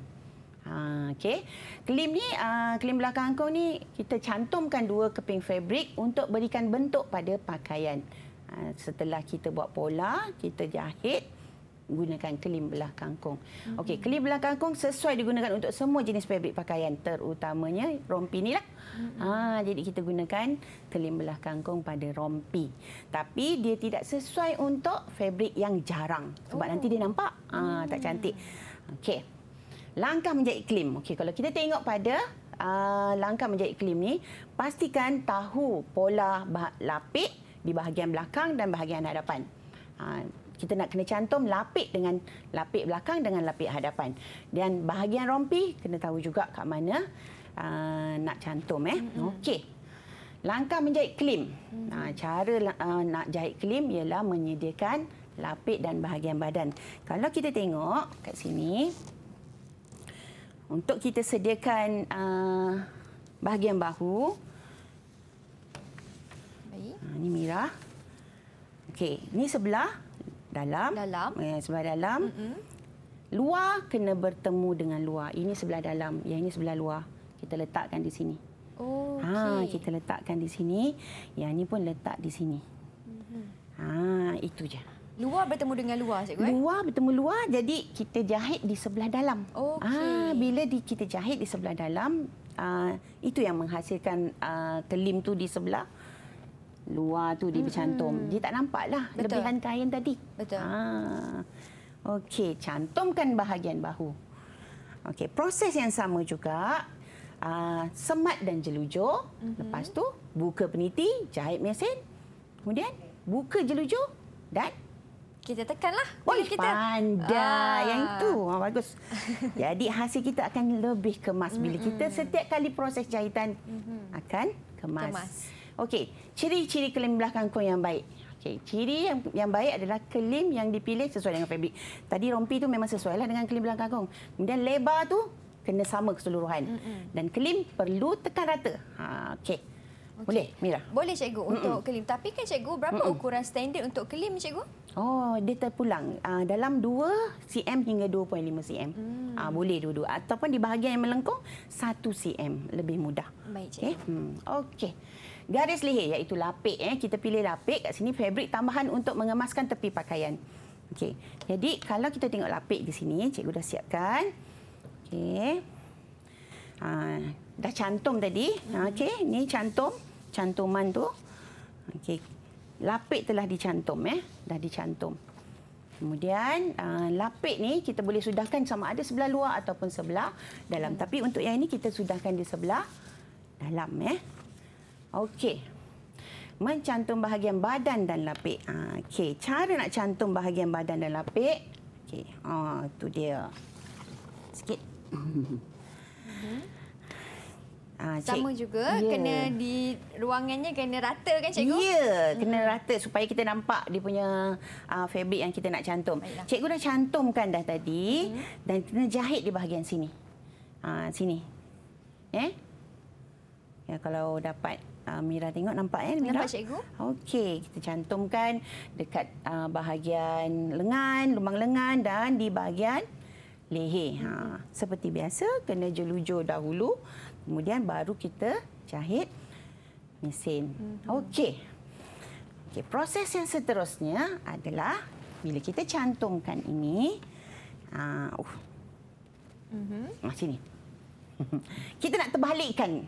Ha, okey. Kelim ni ah, kelim belah kangkung ni kita cantumkan dua keping fabric untuk berikan bentuk pada pakaian. Ah, setelah kita buat pola, kita jahit gunakan kelim belah kangkung. Mm-hmm. Okey, kelim belah kangkung sesuai digunakan untuk semua jenis fabric pakaian terutamanya rompi ni lah. Mm-hmm. Ha, jadi kita gunakan kelim belah kangkung pada rompi. Tapi dia tidak sesuai untuk fabric yang jarang sebab oh. nanti dia oh. nampak mm-hmm. tak cantik. Okey. Langkah menjahit kelim. Okey, kalau kita tengok pada uh, langkah menjahit kelim ni, pastikan tahu pola lapik di bahagian belakang dan bahagian hadapan. Ha, kita nak kena cantum lapik dengan lapik belakang dengan lapik hadapan. Dan bahagian rompi kena tahu juga kat mana uh, nak cantum eh. Mm -hmm. Okey. Langkah menjahit kelim Mm -hmm. cara uh, nak jahit kelim ialah menyediakan lapik dan bahagian badan. Kalau kita tengok kat sini untuk kita sediakan uh, bahagian bahu. Baik. Ha, ah, ini Mira. Okey, ini sebelah dalam, dalam. Eh, sebelah dalam. Mm-hmm. Luar kena bertemu dengan luar. Ini sebelah dalam, yang ini sebelah luar. Kita letakkan di sini. Oh, ha, okay. kita letakkan di sini. Yang ini pun letak di sini. Mm-hmm. Ha, itu je. Luar bertemu dengan luar, cikgu? Eh? Luar bertemu luar, jadi kita jahit di sebelah dalam. Okay. Ha, bila di, kita jahit di sebelah dalam, uh, itu yang menghasilkan uh, kelim tu di sebelah luar tu dia bercantum. Hmm. Dia tak nampak lah lebihan kain tadi. Betul. Ha. Okey, cantumkan bahagian bahu. Okey, proses yang sama juga. Uh, semat dan jelujur. Hmm. Lepas tu buka peniti, jahit mesin. Kemudian buka jelujur dan kita tekanlah. Oh, kita. pandai. Ah. Yang itu. Ha, ah, bagus. Jadi hasil kita akan lebih kemas bila kita setiap kali proses jahitan mm-hmm. akan kemas. kemas. Okey, ciri-ciri kelim belakang kau yang baik. Okey, ciri yang yang baik adalah kelim yang dipilih sesuai dengan fabric. Tadi rompi tu memang sesuai lah dengan kelim belakang kau. Kemudian lebar tu kena sama keseluruhan. Mm-hmm. Dan kelim perlu tekan rata. Ha, okey. Okay. Boleh, Mira. Boleh cikgu untuk Mm-mm. kelim. Tapi kan cikgu berapa Mm-mm. ukuran standard untuk kelim cikgu? Oh, dia terpulang. Uh, dalam 2 cm hingga 2.5 cm. Mm. Uh, boleh duduk. dua ataupun di bahagian yang melengkung 1 cm lebih mudah. Baik cikgu. Hmm, okey. Mm. Okay garis leher iaitu lapik eh kita pilih lapik kat sini fabric tambahan untuk mengemaskan tepi pakaian. Okey. Jadi kalau kita tengok lapik di sini cikgu dah siapkan. Okey. Ha, dah cantum tadi. Ha, okey, ni cantum, cantuman tu. Okey. Lapik telah dicantum eh, dah dicantum. Kemudian ha, lapik ni kita boleh sudahkan sama ada sebelah luar ataupun sebelah dalam. Tapi untuk yang ini kita sudahkan di sebelah dalam eh. Okey. Mencantum bahagian badan dan lapik. Ah, okey, cara nak cantum bahagian badan dan lapik. Okey, ah oh, tu dia. Sikit. Ah, cik. Sama juga, yeah. kena di ruangannya kena rata kan cikgu? Ya, yeah, hmm. kena rata supaya kita nampak dia punya uh, fabric yang kita nak cantum. Baiklah. Cikgu dah cantumkan dah tadi hmm. dan kena jahit di bahagian sini. Uh, sini. Eh? Ya, kalau dapat Uh, Mira tengok nampak eh Mira? Nampak cikgu. Okey, kita cantumkan dekat uh, bahagian lengan, lubang lengan dan di bahagian leher. Ha. Seperti biasa, kena jelujur dahulu. Kemudian baru kita jahit mesin. Hmm. Okey. Okey, proses yang seterusnya adalah bila kita cantumkan ini. Ah, uh, uh. Mm Ah, sini. kita nak terbalikkan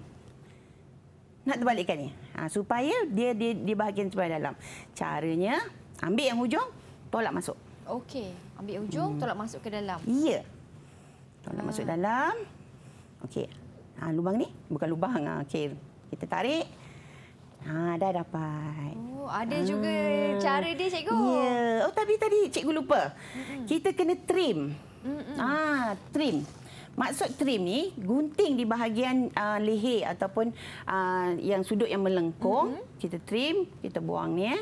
nak terbalikkan ni. Ha, supaya dia di, di bahagian sebelah dalam. Caranya, ambil yang hujung, tolak masuk. Okey. Ambil hujung, hmm. tolak masuk ke dalam. Ya. Tolak ha. masuk ah. dalam. Okey. Ha, lubang ni bukan lubang. Ha, okey. Kita tarik. Ha, dah dapat. Oh, ada ha. juga cara dia, cikgu. Ya. Oh, tapi tadi cikgu lupa. Hmm. Kita kena trim. Hmm. Ah, ha, trim. Maksud trim ni gunting di bahagian uh, leher ataupun uh, yang sudut yang melengkung mm -hmm. kita trim, kita buang ni Eh.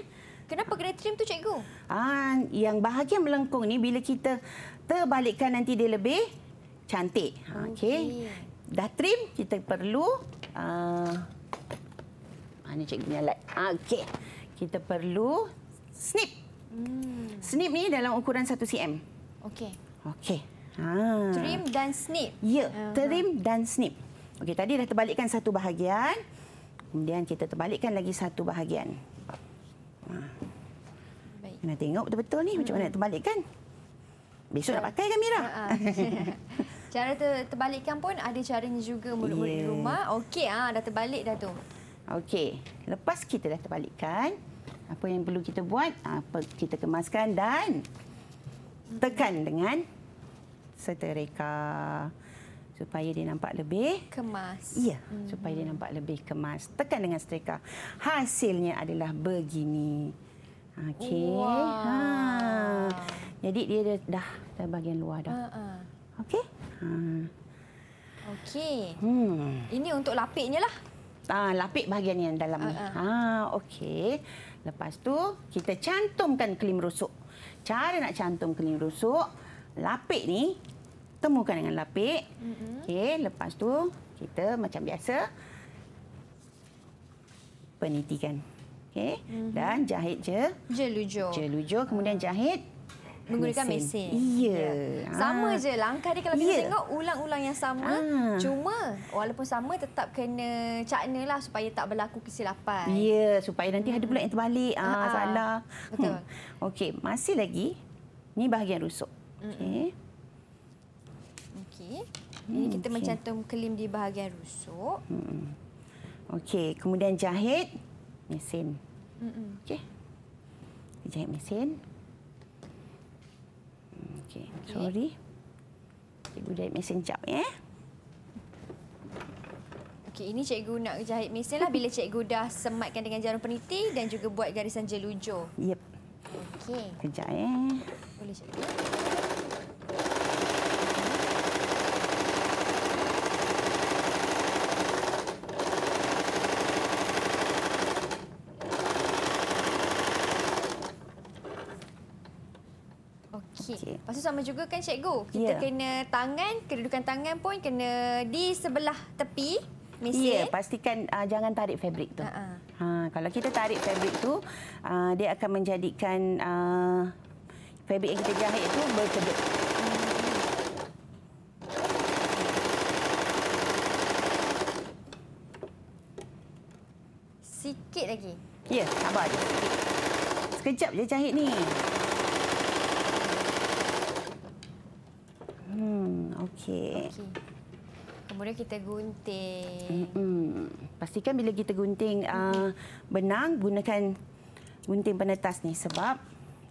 Kenapa kena trim tu cikgu? Ah yang bahagian melengkung ni bila kita terbalikkan nanti dia lebih cantik. Ha, okey. Okay. Dah trim kita perlu uh, mana ah, cikgu ni alat? Okay, Kita perlu snip. Hmm. Snip ni dalam ukuran 1 cm. Okey. Okey. Ha. Trim dan snip. Ya, ha, ha. trim dan snip. Okey, tadi dah terbalikkan satu bahagian. Kemudian kita terbalikkan lagi satu bahagian. Baik. Kena tengok betul-betul ni macam mana nak hmm. terbalikkan. Besok nak pakai kan, Mira? Cara terbalikkan pun ada caranya juga mulut-mulut yeah. di ya. rumah. Okey, dah terbalik dah tu. Okey, lepas kita dah terbalikkan, apa yang perlu kita buat? Apa kita kemaskan dan tekan dengan serta reka supaya dia nampak lebih kemas. Ya, hmm. supaya dia nampak lebih kemas. Tekan dengan setrika. Hasilnya adalah begini. Okey. Ha. Wow. Ha. Jadi dia dah dah, dah bahagian luar dah. Ha. ha. Okey. Ha. Okey. Hmm. Ini untuk lapiknya lah. Ah, ha, lapik bahagian yang dalam ni. Ha, ha, okey. Lepas tu kita cantumkan kelim rusuk. Cara nak cantum kelim rusuk, lapik ni temukan dengan lapik. Mm -hmm. Okey, lepas tu kita macam biasa penitikan. Okey, mm -hmm. dan jahit je. Jelujur. Jelujur kemudian jahit menggunakan mesin. mesin. Ya. Ah. Sama ha. je langkah dia kalau kita ya. tengok ulang-ulang yang sama. Ha. Cuma walaupun sama tetap kena caknalah supaya tak berlaku kesilapan. Ya, supaya nanti hmm. ada pula yang terbalik, ha, ha. salah. Betul. Hmm. Okey, masih lagi ni bahagian rusuk. Okey. Okey. Hmm, ini kita okay. mencantum kelim di bahagian rusuk. Hmm. Okey, kemudian jahit mesin. Hmm. Okey. Jahit mesin. Okey, okay. sorry. Cikgu jahit mesin jap ya. Okey, ini cikgu nak jahit mesin lah bila cikgu dah sematkan dengan jarum peniti dan juga buat garisan jelujur. Yep. Okey. Kejap ya. Boleh cikgu. Okey. Lepas sama juga kan cikgu. Kita yeah. kena tangan, kedudukan tangan pun kena di sebelah tepi mesin. Ya, yeah, pastikan uh, jangan tarik fabrik tu. Uh -huh. ha, kalau kita tarik fabrik tu, uh, dia akan menjadikan uh, ah, fabrik yang kita jahit tu berkedut. Sikit lagi. Ya, yeah, sabar Sekejap je jahit ni. Okey. Okay. Kemudian kita gunting. Mm-mm. Pastikan bila kita gunting uh, benang, gunakan gunting penetas ni sebab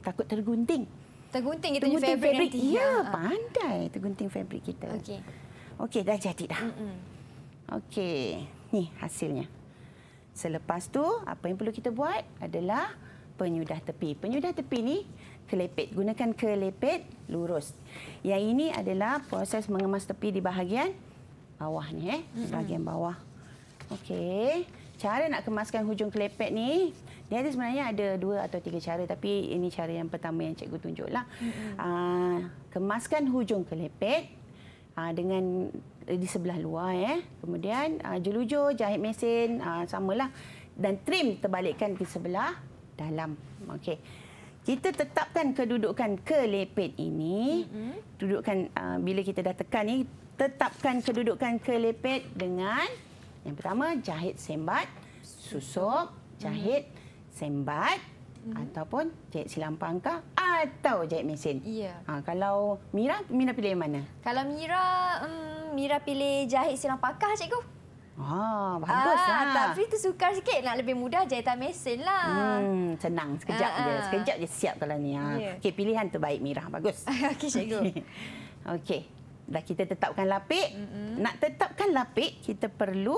takut tergunting. Tergunting kita tergunting punya fabric. fabric. Ya, uh. pandai tergunting fabric kita. Okey. Okey, dah jadi dah. Okey, ni hasilnya. Selepas tu, apa yang perlu kita buat adalah penyudah tepi. Penyudah tepi ni kelepit. Gunakan kelepit lurus. Yang ini adalah proses mengemas tepi di bahagian bawah ni eh, bahagian bawah. Okey. Cara nak kemaskan hujung kelepet ni, dia ada sebenarnya ada dua atau tiga cara tapi ini cara yang pertama yang cikgu tunjuklah. Ah, kemaskan hujung kelepet ah dengan eh, di sebelah luar eh. Kemudian aa, ah, jahit mesin ah samalah dan trim terbalikkan di sebelah dalam. Okey kita tetapkan kedudukan kelepet ini mm-hmm. dudukkan uh, bila kita dah tekan ni tetapkan kedudukan kelepet dengan yang pertama jahit sembat susuk mm-hmm. jahit sembat Hmm. ataupun jahit silam pangkah atau jahit mesin. Yeah. Ha, kalau Mira, Mira pilih mana? Kalau Mira, um, Mira pilih jahit silam pangkah, cikgu. Ah, ah, bagus ah, lah. Tapi tu sukar sikit. Nak lebih mudah jahitan mesin lah. Hmm, senang. Sekejap ah, je. Ah. Sekejap je siap kalau ni. Yeah. Ya. Okey, pilihan tu baik, Mira. Bagus. Okey, cikgu. Okey. Dah kita tetapkan lapik. Mm -hmm. Nak tetapkan lapik, kita perlu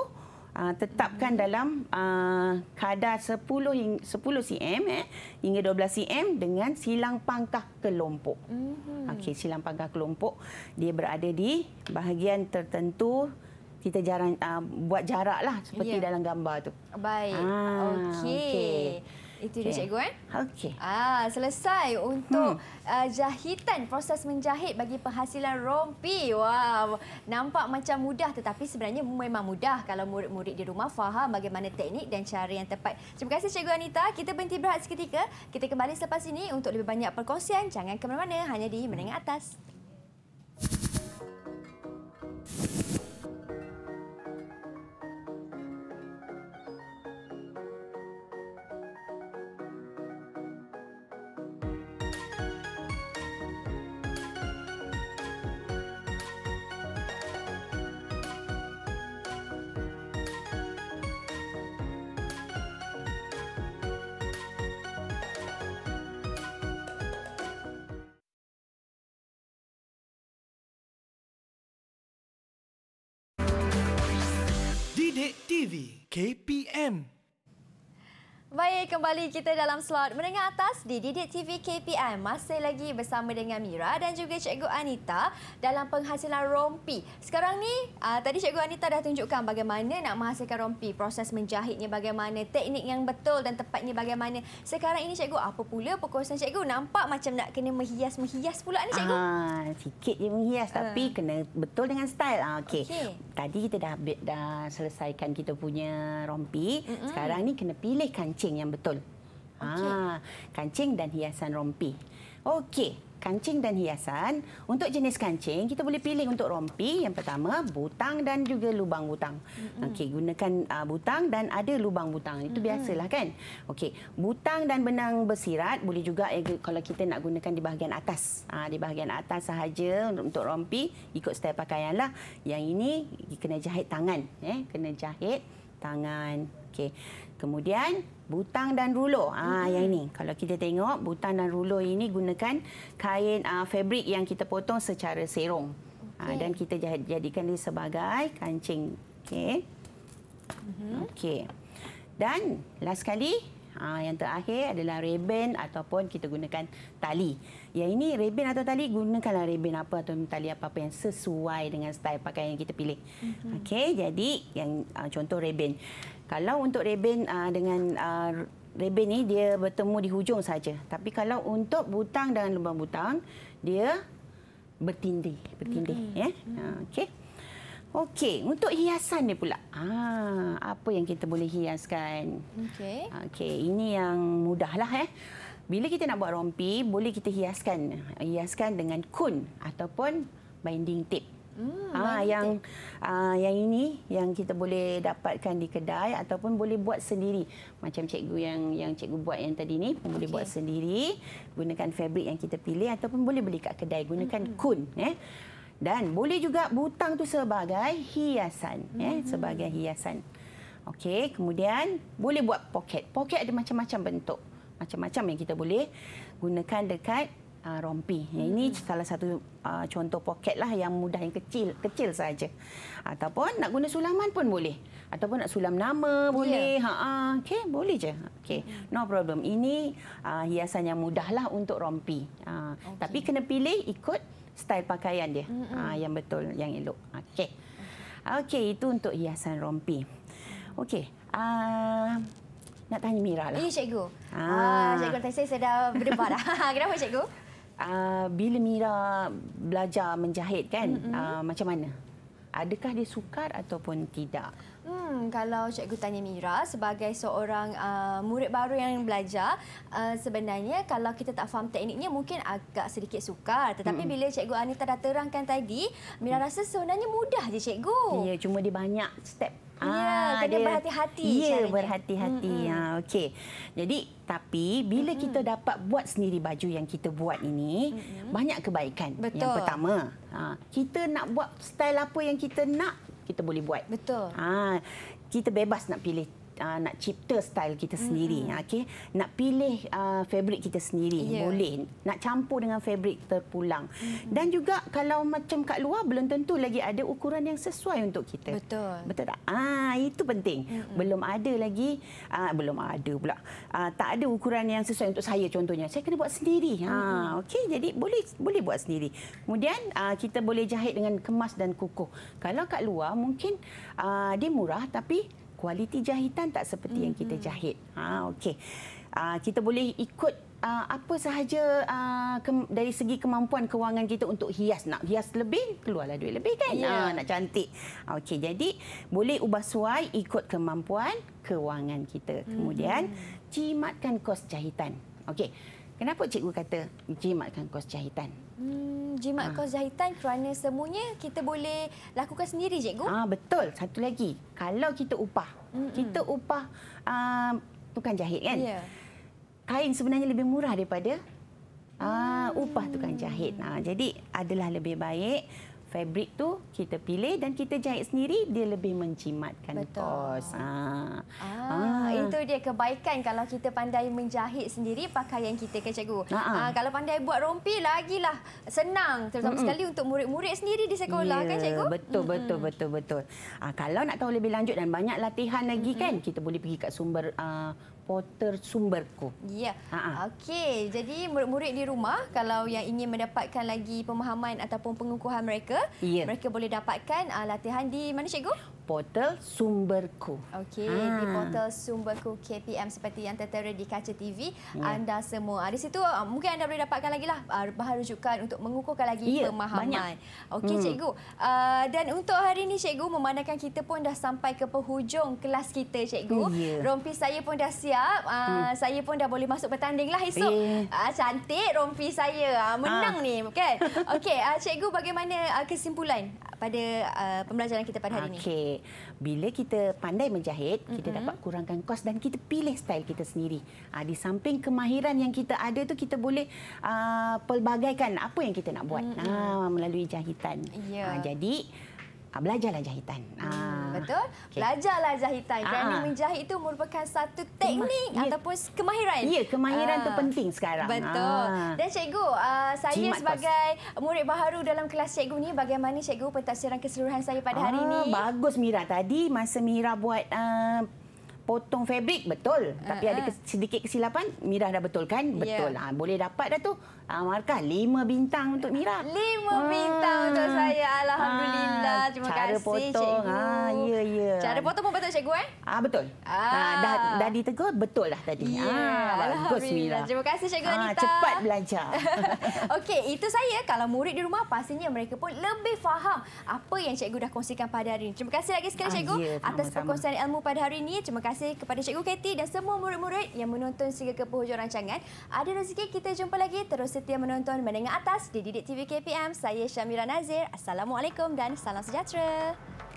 uh, tetapkan mm -hmm. dalam uh, kadar 10, hing 10 cm eh, hingga 12 cm dengan silang pangkah kelompok. Mm -hmm. Okey, silang pangkah kelompok. Dia berada di bahagian tertentu kita jarang uh, buat jarak lah seperti yeah. dalam gambar tu. Baik. Ah, Okey. Okay. Itu dia okay. cikgu eh. Okey. Ah, selesai untuk hmm. uh, jahitan proses menjahit bagi penghasilan rompi. Wow. Nampak macam mudah tetapi sebenarnya memang mudah kalau murid-murid di rumah faham bagaimana teknik dan cara yang tepat. Terima kasih cikgu Anita. Kita berhenti berehat seketika. Kita kembali selepas ini untuk lebih banyak perkongsian. Jangan ke mana-mana hanya di menengah atas. KPM Baik, kembali kita dalam slot menengah atas di Didik TV KPI. Masih lagi bersama dengan Mira dan juga Cikgu Anita dalam penghasilan rompi. Sekarang ni, uh, tadi Cikgu Anita dah tunjukkan bagaimana nak menghasilkan rompi, proses menjahitnya bagaimana, teknik yang betul dan tepatnya bagaimana. Sekarang ini Cikgu, apa pula perkongsian Cikgu? Nampak macam nak kena menghias-menghias pula ni Cikgu. Ah, sikit je menghias uh. tapi ah. kena betul dengan style. Ah, Okey. Okay. Tadi kita dah, dah selesaikan kita punya rompi. Mm -mm. Sekarang ni kena pilihkan kancing yang betul. Okay. Ha, ah, kancing dan hiasan rompi. Okey, kancing dan hiasan. Untuk jenis kancing, kita boleh pilih untuk rompi. Yang pertama, butang dan juga lubang butang. Mm-hmm. Okey, gunakan uh, butang dan ada lubang butang. Itu mm-hmm. biasalah kan? Okey, butang dan benang bersirat boleh juga eh, kalau kita nak gunakan di bahagian atas. Uh, di bahagian atas sahaja untuk rompi, ikut style pakaianlah. Yang ini kena jahit tangan. Eh. Kena jahit tangan. Okey, kemudian butang dan rulo. Ha, mm -hmm. Yang ini, kalau kita tengok, butang dan rulo ini gunakan kain uh, ah, fabrik yang kita potong secara serong. Ah, okay. Ha, dan kita jadikan dia sebagai kancing. Okey. Mm -hmm. okay. Dan last kali, ha, yang terakhir adalah reben ataupun kita gunakan tali. Ya ini reben atau tali, gunakanlah reben apa atau tali apa-apa yang sesuai dengan style pakaian yang kita pilih. Mm -hmm. Okey, jadi yang contoh reben. Kalau untuk reben uh, ah, dengan uh, ah, reben ni dia bertemu di hujung saja. Tapi kalau untuk butang dengan lubang butang dia bertindih, bertindih mm -hmm. ya. Yeah? Okey. Okey, untuk hiasan dia pula. Ha, apa yang kita boleh hiaskan? Okey. Okey, ini yang mudahlah eh. Bila kita nak buat rompi, boleh kita hiaskan. Hiaskan dengan kun ataupun binding tape. Hmm, ah baik yang ah, yang ini yang kita boleh dapatkan di kedai ataupun boleh buat sendiri. Macam cikgu yang yang cikgu buat yang tadi ni okay. boleh buat sendiri gunakan fabrik yang kita pilih ataupun boleh beli kat kedai gunakan hmm. kun eh. Dan boleh juga butang tu sebagai hiasan ya, hmm. eh sebagai hiasan. Okey, kemudian boleh buat poket. Poket ada macam-macam bentuk. Macam-macam yang kita boleh gunakan dekat uh, rompi. Ya, ini salah satu uh, contoh poket lah yang mudah yang kecil kecil saja. Ataupun nak guna sulaman pun boleh. Ataupun nak sulam nama ya. boleh. Yeah. Ha ah, boleh je. Okey, mm. no problem. Ini uh, hiasan yang mudahlah untuk rompi. Uh, okay. tapi kena pilih ikut style pakaian dia. Hmm. Uh, yang betul yang elok. Okey. Okey, itu untuk hiasan rompi. Mm. Okey. Uh, nak tanya Mira lah. Ini eh, cikgu. Ah, ah cikgu tanya saya, saya dah berdebar dah. Kenapa cikgu? Ah, bila Mira belajar menjahit kan, mm-hmm. uh, macam mana? Adakah dia sukar ataupun tidak? Hmm, kalau cikgu tanya Mira sebagai seorang uh, murid baru yang belajar, uh, sebenarnya kalau kita tak faham tekniknya mungkin agak sedikit sukar. Tetapi hmm. bila cikgu Anita dah terangkan tadi, Mira hmm. rasa sebenarnya mudah je cikgu. Ya, yeah, cuma dia banyak step. Ya, ah, kena berhati-hati. Ya, berhati-hati. Ya, okey. Jadi, tapi bila mm -hmm. kita dapat buat sendiri baju yang kita buat ini, mm -hmm. banyak kebaikan. Betul. Yang pertama, ha, kita nak buat style apa yang kita nak, kita boleh buat. Betul. Ha, kita bebas nak pilih uh, nak cipta style kita sendiri mm -hmm. okey nak pilih uh, fabric kita sendiri yeah. boleh nak campur dengan fabric terpulang mm -hmm. dan juga kalau macam kat luar belum tentu lagi ada ukuran yang sesuai untuk kita betul betul tak ah itu penting mm -hmm. belum ada lagi uh, belum ada pula uh, tak ada ukuran yang sesuai untuk saya contohnya saya kena buat sendiri ha mm -hmm. okey jadi boleh boleh buat sendiri kemudian uh, kita boleh jahit dengan kemas dan kukuh kalau kat luar mungkin uh, dia murah tapi kualiti jahitan tak seperti mm-hmm. yang kita jahit. Ha okey. Uh, kita boleh ikut uh, apa sahaja uh, ah, ke- dari segi kemampuan kewangan kita untuk hias nak hias lebih keluarlah duit lebih kan. Yeah. Ya. Ha nak cantik. Okey jadi boleh ubah suai ikut kemampuan kewangan kita. Kemudian mm-hmm. jimatkan kos jahitan. Okey. Kenapa cikgu kata cimatkan kos jahitan? Hmm, jimat ha. Ah. kos jahitan kerana semuanya kita boleh lakukan sendiri cikgu. Ah ha, betul. Satu lagi, kalau kita upah. Mm-mm. Kita upah uh, tukang jahit kan? Yeah. Kain sebenarnya lebih murah daripada uh, upah tukang jahit. Ha, jadi adalah lebih baik fabric tu kita pilih dan kita jahit sendiri dia lebih menjimatkan Betul. kos. Ha. Ah, ah itu dia kebaikan kalau kita pandai menjahit sendiri pakaian kita ke kan, cikgu. Ah, ah. ah kalau pandai buat rompi lagi lah senang terutama mm-hmm. sekali untuk murid-murid sendiri di sekolah yeah, kan cikgu. Betul betul mm-hmm. betul betul. Ah kalau nak tahu lebih lanjut dan banyak latihan lagi mm-hmm. kan kita boleh pergi kat sumber uh, supporter sumberku. Ya. Ha, ha. Okey, jadi murid-murid di rumah kalau yang ingin mendapatkan lagi pemahaman ataupun pengukuhan mereka, ya. mereka boleh dapatkan uh, latihan di mana cikgu? portal Sumberku. Okey, hmm. di portal Sumberku KPM seperti yang tertera di kaca TV yeah. anda semua. Di situ uh, mungkin anda boleh dapatkan lagi lah uh, bahan rujukan untuk mengukuhkan lagi yeah, pemahaman. Okey, hmm. cikgu. Uh, dan untuk hari ini cikgu memandangkan kita pun dah sampai ke penghujung kelas kita cikgu. Yeah. Rompi saya pun dah siap. Uh, hmm. Saya pun dah boleh masuk bertanding lah esok. Yeah. Uh, cantik rompi saya. Uh, menang ha. ni, kan? Okey, uh, cikgu bagaimana uh, kesimpulan pada uh, pembelajaran kita pada hari okay. ini? Okey menjahit. Bila kita pandai menjahit, kita mm-hmm. dapat kurangkan kos dan kita pilih style kita sendiri. Uh, di samping kemahiran yang kita ada tu kita boleh uh, pelbagaikan apa yang kita nak buat. Mm-hmm. Uh, melalui jahitan. Yeah. Ya. Uh, jadi uh, ah, belajarlah jahitan. Hmm, ah, betul. Okay. Belajarlah jahitan. Kerana uh ah. menjahit itu merupakan satu teknik Kema- ya. ataupun ya. kemahiran. Ya, kemahiran uh, tu penting sekarang. Betul. Uh. Dan cikgu, uh, saya Cimat sebagai kos. murid baharu dalam kelas cikgu ni, bagaimana cikgu pentasiran keseluruhan saya pada uh, hari ini? Bagus Mira. Tadi masa Mira buat... Uh, potong fabrik betul uh, tapi ada sedikit kesilapan Mira dah betulkan ya. betul yeah. ha, boleh dapat dah tu uh, ah, markah lima bintang untuk Mira. Lima ah. bintang untuk saya. Alhamdulillah. Ah, Terima Cara kasih potong. cikgu. Ah, ya, ya. Cara potong pun betul cikgu eh? Ah betul. Ah. Ah, dah dah ditegur betul lah tadi. Yeah. Ah, bagus Terima kasih cikgu ah, Anita. cepat belajar. Okey, itu saya. Kalau murid di rumah pastinya mereka pun lebih faham apa yang cikgu dah kongsikan pada hari ini. Terima kasih lagi sekali cikgu ah, ya, yeah, atas perkongsian ilmu pada hari ini. Terima kasih kepada cikgu Katie dan semua murid-murid yang menonton sehingga ke penghujung rancangan. Ada rezeki kita jumpa lagi terus setia menonton Mendengar Atas di Didik TV KPM. Saya Syamira Nazir. Assalamualaikum dan salam sejahtera.